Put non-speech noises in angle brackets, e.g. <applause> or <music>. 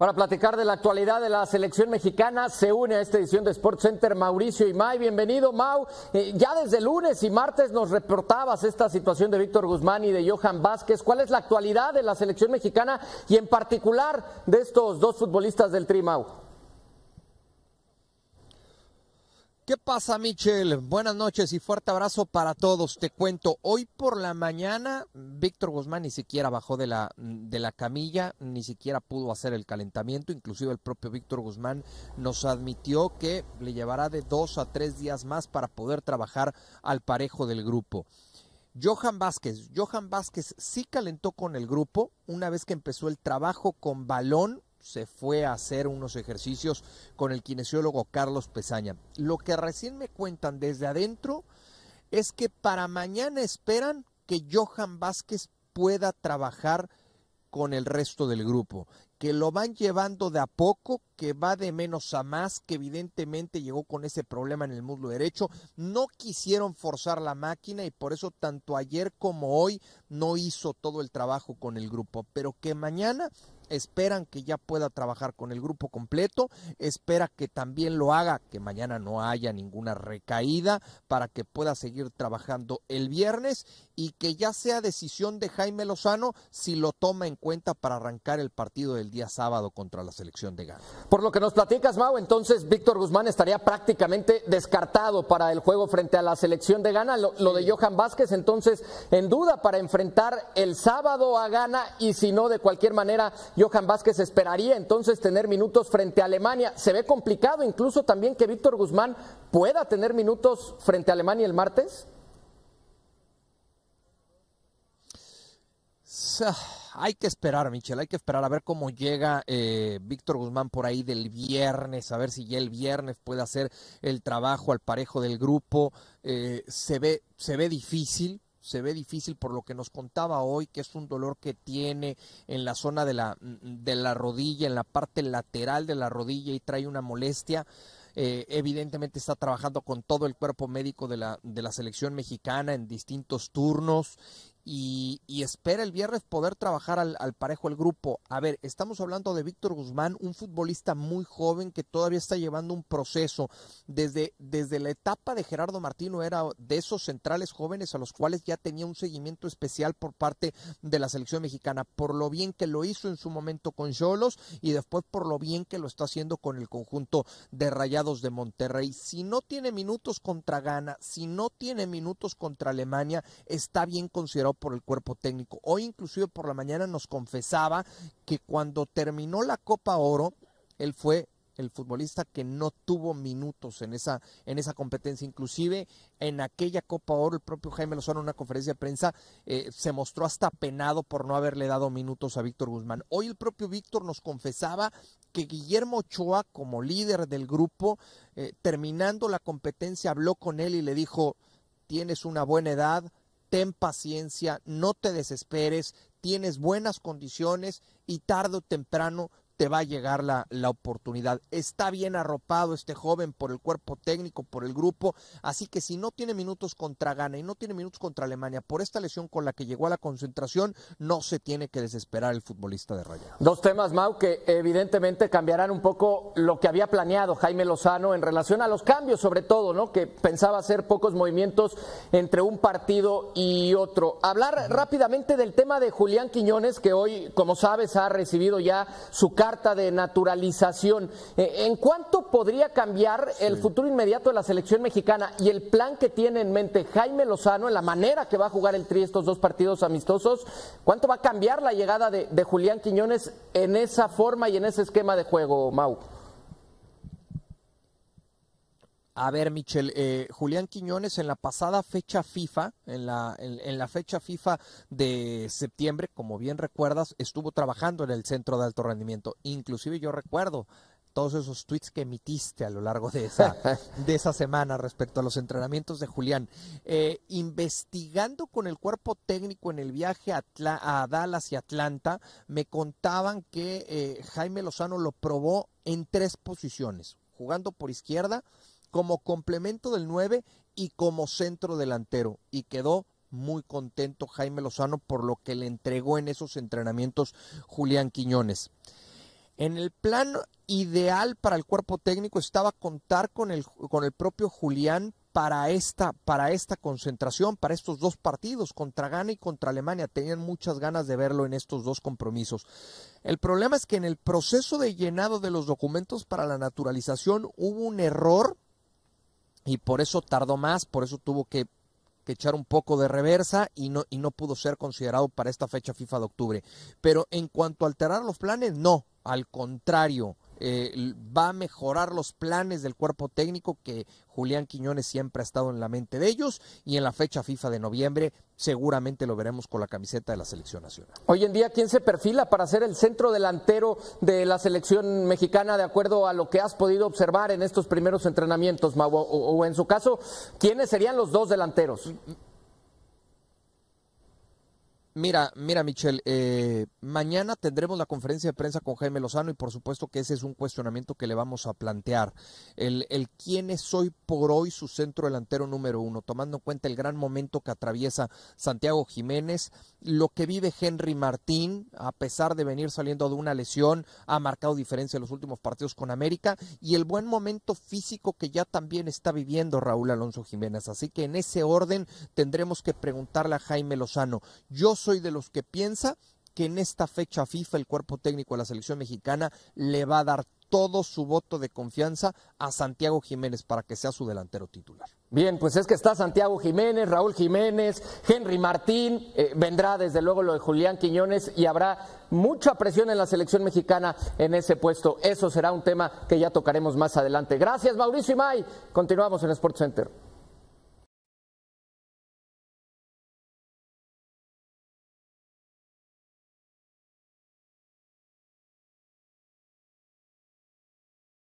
Para platicar de la actualidad de la selección mexicana, se une a esta edición de Sports Center Mauricio Imay. Bienvenido, Mau. Eh, ya desde lunes y martes nos reportabas esta situación de Víctor Guzmán y de Johan Vázquez. ¿Cuál es la actualidad de la selección mexicana y en particular de estos dos futbolistas del Tri, ¿Qué pasa, Michel? Buenas noches y fuerte abrazo para todos. Te cuento, hoy por la mañana Víctor Guzmán ni siquiera bajó de la, de la camilla, ni siquiera pudo hacer el calentamiento. Inclusive el propio Víctor Guzmán nos admitió que le llevará de dos a tres días más para poder trabajar al parejo del grupo. Johan Vázquez. Johan Vázquez sí calentó con el grupo una vez que empezó el trabajo con balón se fue a hacer unos ejercicios con el kinesiólogo Carlos Pesaña. Lo que recién me cuentan desde adentro es que para mañana esperan que Johan Vázquez pueda trabajar con el resto del grupo, que lo van llevando de a poco, que va de menos a más, que evidentemente llegó con ese problema en el muslo derecho, no quisieron forzar la máquina y por eso tanto ayer como hoy no hizo todo el trabajo con el grupo, pero que mañana esperan que ya pueda trabajar con el grupo completo, espera que también lo haga, que mañana no haya ninguna recaída para que pueda seguir trabajando el viernes y que ya sea decisión de Jaime Lozano si lo toma en cuenta para arrancar el partido del día sábado contra la selección de Gana. Por lo que nos platicas, Mau, entonces Víctor Guzmán estaría prácticamente descartado para el juego frente a la selección de Gana. Lo, lo de Johan Vázquez, entonces, en duda para enfrentar el sábado a Gana y si no, de cualquier manera, Johan Vázquez esperaría entonces tener minutos frente a Alemania. Se ve complicado incluso también que Víctor Guzmán pueda tener minutos frente a Alemania el martes. Ah, hay que esperar, Michel, hay que esperar a ver cómo llega eh, Víctor Guzmán por ahí del viernes, a ver si ya el viernes puede hacer el trabajo al parejo del grupo. Eh, se, ve, se ve difícil, se ve difícil por lo que nos contaba hoy, que es un dolor que tiene en la zona de la, mm, de la rodilla, en la parte lateral de la rodilla y trae una molestia. Eh, evidentemente está trabajando con todo el cuerpo médico de la, de la selección mexicana en distintos turnos y, espera el viernes poder trabajar al, parejo el grupo. A ver, estamos hablando de Víctor Guzmán, un futbolista muy joven que todavía está llevando un proceso. Desde, desde la etapa de Gerardo Martino era de esos centrales jóvenes a los cuales ya tenía un seguimiento especial por parte de la selección mexicana, por lo bien que lo hizo en su momento con Cholos y después por lo bien que lo está haciendo con el conjunto de Rayados de Monterrey. Si no tiene minutos contra Ghana, si no tiene minutos contra Alemania, está bien considerado por el cuerpo técnico. Hoy inclusive por la mañana nos confesaba que cuando terminó la Copa Oro, él fue el futbolista que no tuvo minutos en esa, en esa competencia. Inclusive en aquella Copa Oro, el propio Jaime Lozano en una conferencia de prensa eh, se mostró hasta penado por no haberle dado minutos a Víctor Guzmán. Hoy el propio Víctor nos confesaba que Guillermo Ochoa, como líder del grupo, eh, terminando la competencia, habló con él y le dijo, tienes una buena edad, ten paciencia, no te desesperes, tienes buenas condiciones y tarde o temprano te va a llegar la, la, oportunidad. Está bien arropado este joven por el cuerpo técnico, por el grupo, así que si no tiene minutos contra Ghana y no tiene minutos contra Alemania por esta lesión con la que llegó a la concentración, no se tiene que desesperar el futbolista de Rayados. Dos temas, Mau, que evidentemente cambiarán un poco lo que había planeado Jaime Lozano en relación a los cambios, sobre todo, ¿no? Que pensaba hacer pocos movimientos entre un partido y otro. Hablar rápidamente del tema de Julián Quiñones, que hoy, como sabes, ha recibido ya su cargo carta de naturalización. Eh, ¿En cuánto podría cambiar el futuro inmediato de la selección mexicana y el plan que tiene en mente Jaime Lozano, en la manera que va a jugar el Tri estos dos partidos amistosos? ¿Cuánto va a cambiar la llegada de, de Julián Quiñones en esa forma y en ese esquema de juego, Mau? A ver, Michel, eh, Julián Quiñones en la pasada fecha FIFA, en la, en, la fecha FIFA de septiembre, como bien recuerdas, estuvo trabajando en el centro de alto rendimiento. Inclusive yo recuerdo todos esos tweets que emitiste a lo largo de esa, <laughs> de esa semana respecto a los entrenamientos de Julián. Eh, investigando con el cuerpo técnico en el viaje a, a Dallas y Atlanta, me contaban que eh, Jaime Lozano lo probó en tres posiciones, jugando por izquierda, como complemento del 9 y como centro delantero. Y quedó muy contento Jaime Lozano por lo que le entregó en esos entrenamientos Julián Quiñones. En el plan ideal para el cuerpo técnico estaba contar con el, con el propio Julián para esta, para esta concentración, para estos dos partidos, contra Ghana y contra Alemania. Tenían muchas ganas de verlo en estos dos compromisos. El problema es que en el proceso de llenado de los documentos para la naturalización hubo un error y por eso tardó más, por eso tuvo que, echar un poco de reversa y no, y no pudo ser considerado para esta fecha FIFA de octubre. Pero en cuanto a alterar los planes, no, al contrario, eh, va a mejorar los planes del cuerpo técnico que Julián Quiñones siempre ha estado en la mente de ellos y en la fecha FIFA de noviembre seguramente lo veremos con la camiseta de la selección nacional. Hoy en día, ¿quién se perfila para ser el centro delantero de la selección mexicana de acuerdo a lo que has podido observar en estos primeros entrenamientos, Mau? O, o en su caso, ¿quiénes serían los dos delanteros? Mm, mm, Mira, mira, Michelle, eh, mañana tendremos la conferencia de prensa con Jaime Lozano y por supuesto que ese es un cuestionamiento que le vamos a plantear. El, quién es hoy por hoy su centro delantero número uno, tomando en cuenta el gran momento que atraviesa Santiago Jiménez, lo que vive Henry Martín, a pesar de venir saliendo de una lesión, ha marcado diferencia en los últimos partidos con América y el buen momento físico que ya también está viviendo Raúl Alonso Jiménez. Así que en ese orden tendremos que preguntarle a Jaime Lozano. Yo soy de los que piensa que en esta fecha FIFA el cuerpo técnico de la selección mexicana le va a dar todo su voto de confianza a Santiago Jiménez para que sea su delantero titular. Bien, pues es que está Santiago Jiménez, Raúl Jiménez, Henry Martín, eh, vendrá desde luego lo de Julián Quiñones y habrá mucha presión en la selección mexicana en ese puesto. Eso será un tema que ya tocaremos más adelante. Gracias, Mauricio May, Continuamos en Sports Center.